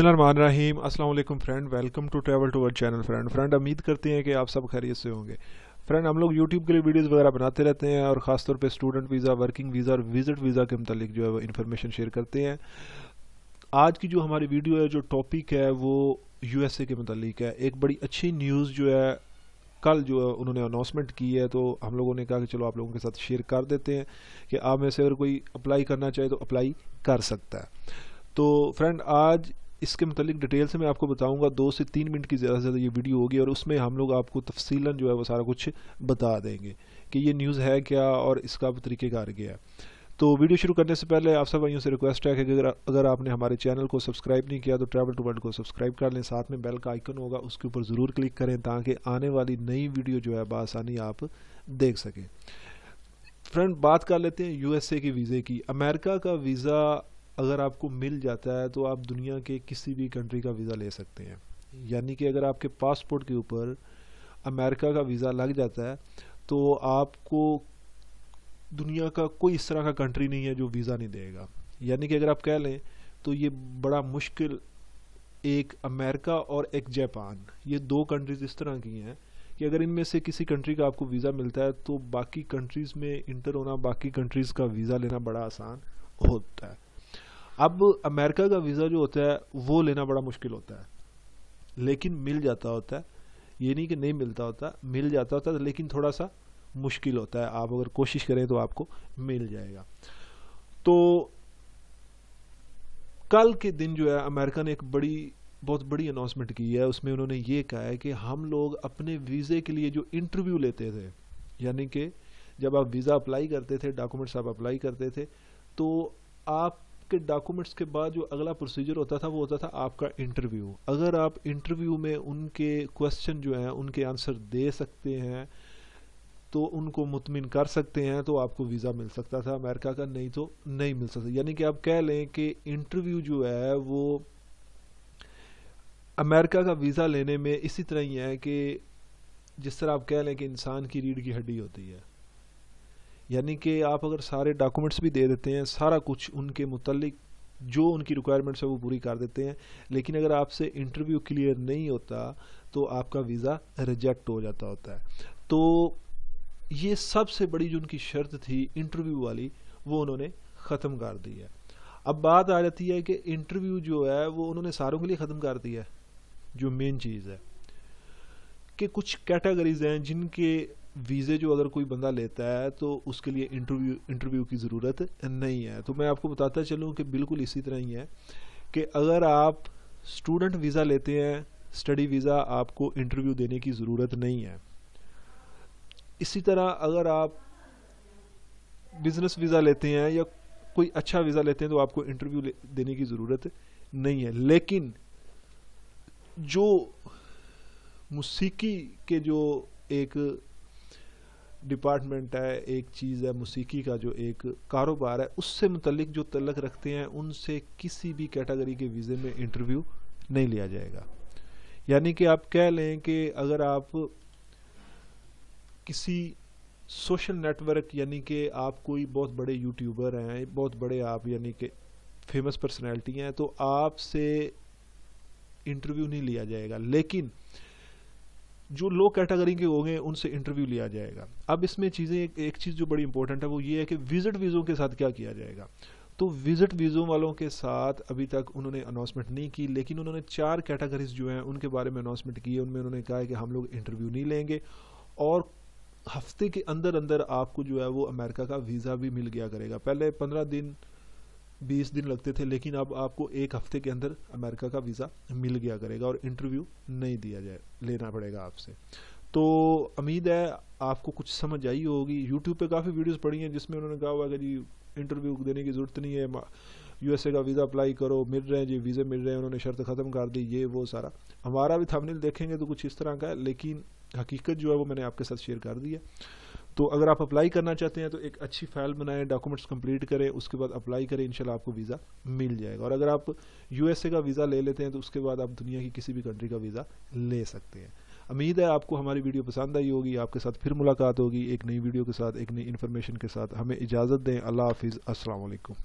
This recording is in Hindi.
बसमीम अल्लाम friend welcome to travel to our channel friend friend उम्मीद करते हैं कि आप सब खैरियत से होंगे फ्रेंड हम लोग यूट्यूब के लिए वीडियोस वगैरह बनाते रहते हैं और ख़ासतौर पे स्टूडेंट वीज़ा वर्किंग वीज़ा और विज़िट वीज़ा के मतलब जो है वो इन्फॉर्मेशन शेयर करते हैं आज की जो हमारी वीडियो है जो टॉपिक है वो यू के मतलब है एक बड़ी अच्छी न्यूज़ जो है कल जो है उन्होंने अनाउंसमेंट की है तो हम लोगों ने कहा कि चलो आप लोगों के साथ शेयर कर देते हैं कि आप में से अगर कोई अप्लाई करना चाहे तो अप्लाई कर सकता है तो फ्रेंड आज इसके मतलब डिटेल से मैं आपको बताऊंगा दो से तीन मिनट की ज़्यादा से ज़्यादा ये वीडियो होगी और उसमें हम लोग आपको तफसीला जो है वो सारा कुछ बता देंगे कि ये न्यूज़ है क्या और इसका तरीक़ेकार क्या है तो वीडियो शुरू करने से पहले आप सब भाइयों से रिक्वेस्ट है कि अगर अगर आपने हमारे चैनल को सब्सक्राइब नहीं किया तो ट्रैवल टू वर्ल्ड को सब्सक्राइब कर लें साथ में बेल का आइकन होगा उसके ऊपर ज़रूर क्लिक करें ताकि आने वाली नई वीडियो जो है बसानी आप देख सकें फ्रेंड बात कर लेते हैं यूएसए के वीज़े की अमेरिका का वीज़ा अगर आपको मिल जाता है तो आप दुनिया के किसी भी कंट्री का वीज़ा ले सकते हैं यानी कि अगर आपके पासपोर्ट के ऊपर अमेरिका का वीज़ा लग जाता है तो आपको दुनिया का कोई इस तरह का कंट्री नहीं है जो वीज़ा नहीं देगा यानी कि अगर आप कह लें तो ये बड़ा मुश्किल एक अमेरिका और एक जापान ये दो कंट्रीज इस तरह की हैं कि अगर इनमें से किसी कंट्री का आपको वीज़ा मिलता है तो बाकी कंट्रीज़ में इंटर होना बाकी कंट्रीज़ का वीज़ा लेना बड़ा आसान होता है अब अमेरिका का वीज़ा जो होता है वो लेना बड़ा मुश्किल होता है लेकिन मिल जाता होता है ये नहीं कि नहीं मिलता होता मिल जाता होता है लेकिन थोड़ा सा मुश्किल होता है आप अगर कोशिश करें तो आपको मिल जाएगा तो कल के दिन जो है अमेरिका ने एक बड़ी बहुत बड़ी अनाउंसमेंट की है उसमें उन्होंने ये कहा है कि हम लोग अपने वीज़े के लिए जो इंटरव्यू लेते थे यानी कि जब आप वीज़ा अप्लाई करते थे डॉक्यूमेंट्स आप अप्लाई करते थे तो आप के डॉक्यूमेंट्स के बाद जो अगला प्रोसीजर होता था वो होता था आपका इंटरव्यू अगर आप इंटरव्यू में उनके क्वेश्चन जो हैं उनके आंसर दे सकते हैं तो उनको मुतमिन कर सकते हैं तो आपको वीज़ा मिल सकता था अमेरिका का नहीं तो नहीं मिल सकता यानी कि आप कह लें कि इंटरव्यू जो है वो अमेरिका का वीज़ा लेने में इसी तरह ही है कि जिस तरह आप कह लें कि इंसान की रीढ़ की हड्डी होती है यानी कि आप अगर सारे डॉक्यूमेंट्स भी दे देते हैं सारा कुछ उनके मुतलिक जो उनकी रिक्वायरमेंट्स है वो पूरी कर देते हैं लेकिन अगर आपसे इंटरव्यू क्लियर नहीं होता तो आपका वीज़ा रिजेक्ट हो जाता होता है तो ये सबसे बड़ी जो उनकी शर्त थी इंटरव्यू वाली वो उन्होंने ख़त्म कर दी है अब बात आ जाती है कि इंटरव्यू जो है वो उन्होंने सारों के लिए ख़त्म कर दिया है जो मेन चीज़ है कि कुछ कैटेगरीज हैं जिनके वीज़े जो अगर कोई बंदा लेता है तो उसके लिए इंटरव्यू इंटरव्यू की ज़रूरत नहीं है तो मैं आपको बताता चलूँ कि बिल्कुल इसी तरह ही है कि अगर आप स्टूडेंट वीज़ा लेते हैं स्टडी वीज़ा आपको इंटरव्यू देने की ज़रूरत नहीं है इसी तरह अगर आप बिज़नेस वीज़ा लेते हैं या कोई अच्छा वीज़ा लेते हैं तो आपको इंटरव्यू देने की ज़रूरत नहीं है लेकिन जो मौसीकी के जो एक डिपार्टमेंट है एक चीज़ है मौसीकी का जो एक कारोबार है उससे मुतलिक जो तलक रखते हैं उनसे किसी भी कैटेगरी के वीज़े में इंटरव्यू नहीं लिया जाएगा यानी कि आप कह लें कि अगर आप किसी सोशल नेटवर्क यानी कि आप कोई बहुत बड़े यूट्यूबर हैं बहुत बड़े आप यानी कि फेमस पर्सनैलिटी हैं तो आपसे इंटरव्यू नहीं लिया जाएगा लेकिन जो लो कैटेगरी के होंगे उनसे इंटरव्यू लिया जाएगा अब इसमें चीज़ें एक, एक चीज़ जो बड़ी इंपॉर्टेंट है वो ये है कि विजिट वीज़ों के साथ क्या किया जाएगा तो विजिट वीज़ों वालों के साथ अभी तक उन्होंने अनाउंसमेंट नहीं की लेकिन उन्होंने चार कैटेगरीज जो हैं उनके बारे में अनाउंसमेंट की है उनमें उन्होंने कहा है कि हम लोग इंटरव्यू नहीं लेंगे और हफ्ते के अंदर अंदर आपको जो है वो अमेरिका का वीज़ा भी मिल गया करेगा पहले पंद्रह दिन बीस दिन लगते थे लेकिन अब आपको एक हफ्ते के अंदर अमेरिका का वीज़ा मिल गया करेगा और इंटरव्यू नहीं दिया जाए लेना पड़ेगा आपसे तो उम्मीद है आपको कुछ समझ आई होगी यूट्यूब पे काफ़ी वीडियोस पड़ी हैं जिसमें उन्होंने कहा हुआ कि जी इंटरव्यू देने की ज़रूरत नहीं है यूएसए का वीज़ा अप्लाई करो मिल रहे हैं जी वीज़े मिल रहे हैं उन्होंने शर्त ख़त्म कर दी ये वो सारा हमारा भी थमनिल देखेंगे तो कुछ इस तरह का है लेकिन हकीकत जो है वो मैंने आपके साथ शेयर कर दी है तो अगर आप अप्लाई करना चाहते हैं तो एक अच्छी फाइल बनाएं डॉक्यूमेंट्स कंप्लीट करें उसके बाद अप्लाई करें इंशाल्लाह आपको वीज़ा मिल जाएगा और अगर आप यूएसए का वीज़ा ले लेते हैं तो उसके बाद आप दुनिया की किसी भी कंट्री का वीज़ा ले सकते हैं उम्मीद है आपको हमारी वीडियो पसंद आई होगी आपके साथ फिर मुलाकात होगी एक नई वीडियो के साथ एक नई इन्फॉर्मेशन के साथ हमें इजाज़त दें अल्लाह हाफिज़ असल